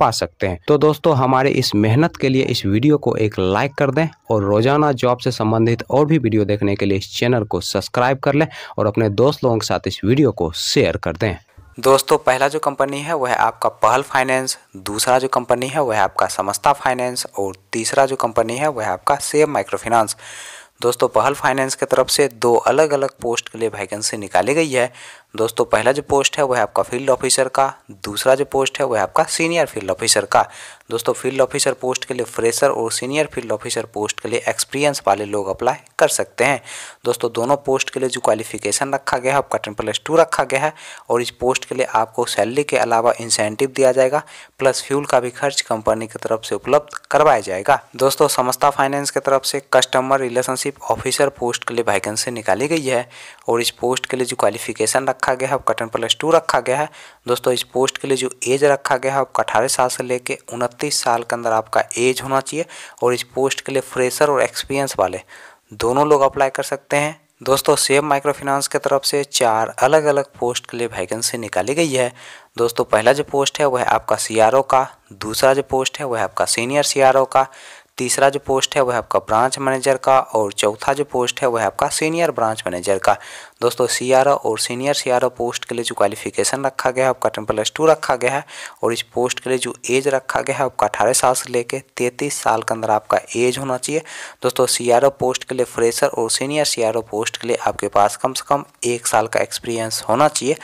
पा सकते हैं तो दोस्तों हमारे इस मेहनत के लिए इस वीडियो को एक लाइक कर दें और रोजाना जॉब से संबंधित और भी वीडियो देखने के लिए इस चैनल को सब्सक्राइब कर लें और अपने दोस्त लोगों के साथ इस वीडियो को शेयर कर दें दोस्तों पहला जो कंपनी है वह है आपका पहल फाइनेंस दूसरा जो कंपनी है वह है आपका समस्ता फाइनेंस और तीसरा जो कंपनी है वह है आपका सेम माइक्रो फाइनेंस दोस्तों पहल फाइनेंस की तरफ से दो अलग अलग पोस्ट के लिए वैकेंसी निकाली गई है दोस्तों पहला जो पोस्ट है वह है आपका फील्ड ऑफिसर का दूसरा जो पोस्ट है वह है आपका सीनियर फील्ड ऑफिसर का दोस्तों फील्ड ऑफिसर पोस्ट के लिए फ्रेशर और सीनियर फील्ड ऑफिसर पोस्ट के लिए एक्सपीरियंस वाले लोग अप्लाई कर सकते हैं दोस्तों दोनों पोस्ट के लिए जो क्वालिफिकेशन रखा गया है आपका टेन प्लस टू रखा गया है और इस पोस्ट के लिए आपको सैलरी के अलावा इंसेंटिव दिया जाएगा प्लस फ्यूल का भी खर्च कंपनी की तरफ से उपलब्ध करवाया जाएगा दोस्तों समस्ता फाइनेंस की तरफ से कस्टमर रिलेशनशिप ऑफिसर पोस्ट के लिए वैकेंसी निकाली गई है और इस पोस्ट के लिए जो क्वालिफिकेशन रखा गया है आपका टेन प्लस टू रखा गया है दोस्तों इस पोस्ट के लिए जो एज रखा गया है आपका अठारह साल से लेके उनतीस साल के अंदर आपका एज होना चाहिए और इस पोस्ट के लिए फ्रेशर और एक्सपीरियंस वाले दोनों लोग अप्लाई कर सकते हैं दोस्तों सेम माइक्रो फाइनेंस की तरफ से चार अलग अलग पोस्ट के लिए वैकेंसी निकाली गई है दोस्तों पहला जो पोस्ट है वह आपका सीआरओ का दूसरा जो पोस्ट है वह आपका सीनियर सीआरओ का तीसरा जो पोस्ट है वह आपका ब्रांच मैनेजर का और चौथा जो पोस्ट है वह आपका सीनियर ब्रांच मैनेजर का दोस्तों सी और सीनियर सी पोस्ट के लिए जो क्वालिफिकेशन रखा गया है आपका टेन प्लस टू रखा गया है और इस पोस्ट के लिए जो एज रखा गया है आपका अठारह साल से लेकर तैंतीस साल के अंदर आपका एज होना चाहिए दोस्तों सी पोस्ट के लिए फ्रेशर और सीनियर सी पोस्ट के लिए आपके पास कम से कम एक साल का एक्सपीरियंस होना चाहिए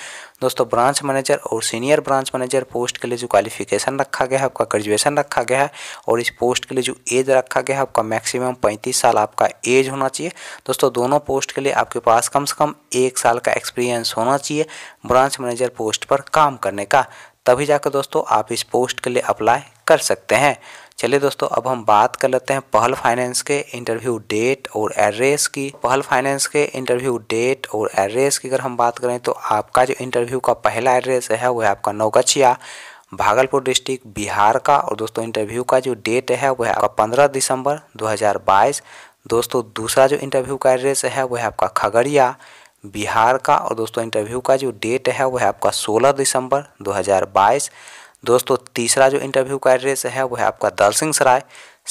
दोस्तों ब्रांच मैनेजर और सीनियर ब्रांच मैनेजर पोस्ट के लिए जो क्वालिफिकेशन रखा गया है आपका ग्रेजुएशन रखा गया है और इस पोस्ट के लिए जो एज रखा गया है आपका मैक्सिमम पैंतीस साल आपका एज होना चाहिए दोस्तों दोनों पोस्ट के लिए आपके पास कम से कम एक साल का एक्सपीरियंस होना चाहिए ब्रांच मैनेजर पोस्ट पर काम करने का तभी जाकर दोस्तों आप इस पोस्ट के लिए अप्लाई कर सकते हैं चलिए दोस्तों अब हम बात कर लेते हैं पहल फाइनेंस के इंटरव्यू डेट और एड्रेस की पहल फाइनेंस के इंटरव्यू डेट और एड्रेस की अगर हम बात करें तो आपका जो इंटरव्यू का पहला एड्रेस है वह आपका नौगछिया भागलपुर डिस्ट्रिक्ट बिहार का और दोस्तों इंटरव्यू का जो डेट है वह आपका पंद्रह दिसंबर दो दोस्तों दूसरा जो इंटरव्यू का एड्रेस है वह आपका खगड़िया बिहार का और दोस्तों इंटरव्यू का जो डेट है वह आपका 16 दिसंबर 2022 दोस्तों तीसरा जो इंटरव्यू का एड्रेस है वो है आपका दल सिंह सराय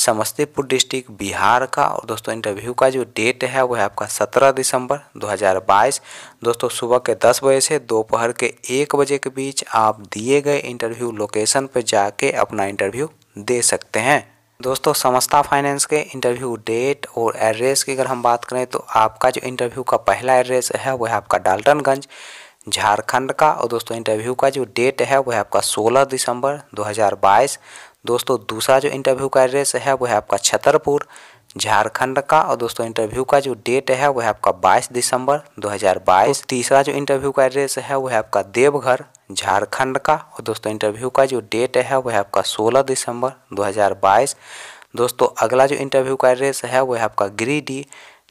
समस्तीपुर डिस्ट्रिक्ट बिहार का और दोस्तों इंटरव्यू का जो डेट है वो है आपका 17 दिसंबर 2022 दोस्तों सुबह के 10 बजे से दोपहर के एक बजे के बीच आप दिए गए इंटरव्यू लोकेशन पर जाके अपना इंटरव्यू दे सकते हैं दोस्तों समस्ता फाइनेंस के इंटरव्यू डेट और एड्रेस की अगर हम बात करें तो आपका जो इंटरव्यू का पहला एड्रेस है वह है आपका डाल्टनगंज झारखंड का और दोस्तों इंटरव्यू का जो डेट है वह आपका 16 दिसंबर 2022 दोस्तों दूसरा जो इंटरव्यू का एड्रेस है वह आपका छतरपुर झारखंड का और दोस्तों इंटरव्यू का जो डेट है वह आपका 22 दिसंबर 2022 तीसरा जो इंटरव्यू का एड्रेस है वह आपका देवघर झारखंड का और दोस्तों इंटरव्यू का जो डेट है वह आपका सोलह दिसंबर दो दोस्तों अगला जो इंटरव्यू का एड्रेस है वह आपका गिरिडीह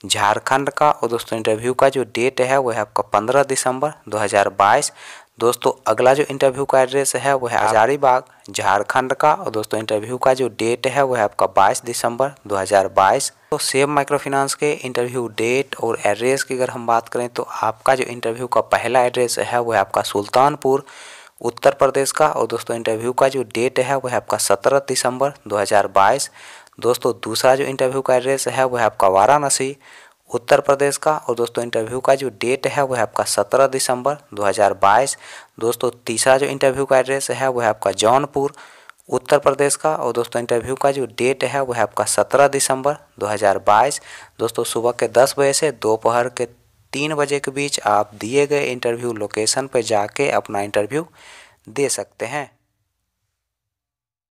झारखंड का और दोस्तों इंटरव्यू का जो डेट है वो है आपका पंद्रह दिसंबर 2022 दोस्तों अगला जो इंटरव्यू का एड्रेस है वो है हाँ। हजारीबाग झारखंड का और दोस्तों इंटरव्यू का जो डेट है वो है आपका 22 दिसंबर 2022 तो सेव माइक्रो फिनांस के इंटरव्यू डेट और एड्रेस की अगर हम बात करें तो आपका जो इंटरव्यू का पहला एड्रेस है वह आपका सुल्तानपुर उत्तर प्रदेश का और दोस्तों इंटरव्यू का जो डेट है वह आपका सत्रह दिसंबर बाईस दोस्तों दूसरा जो इंटरव्यू का एड्रेस है वह आपका वाराणसी उत्तर प्रदेश का और दोस्तों इंटरव्यू का जो डेट है वह आपका 17 दिसंबर 2022 दोस्तों तीसरा जो इंटरव्यू का एड्रेस है वह आपका जौनपुर उत्तर प्रदेश का और दोस्तों इंटरव्यू का जो डेट है वह आपका 17 दिसंबर 2022 दोस्तों सुबह के 10 बजे से दोपहर के तीन बजे के बीच आप दिए गए इंटरव्यू लोकेशन पर जाके अपना इंटरव्यू दे सकते हैं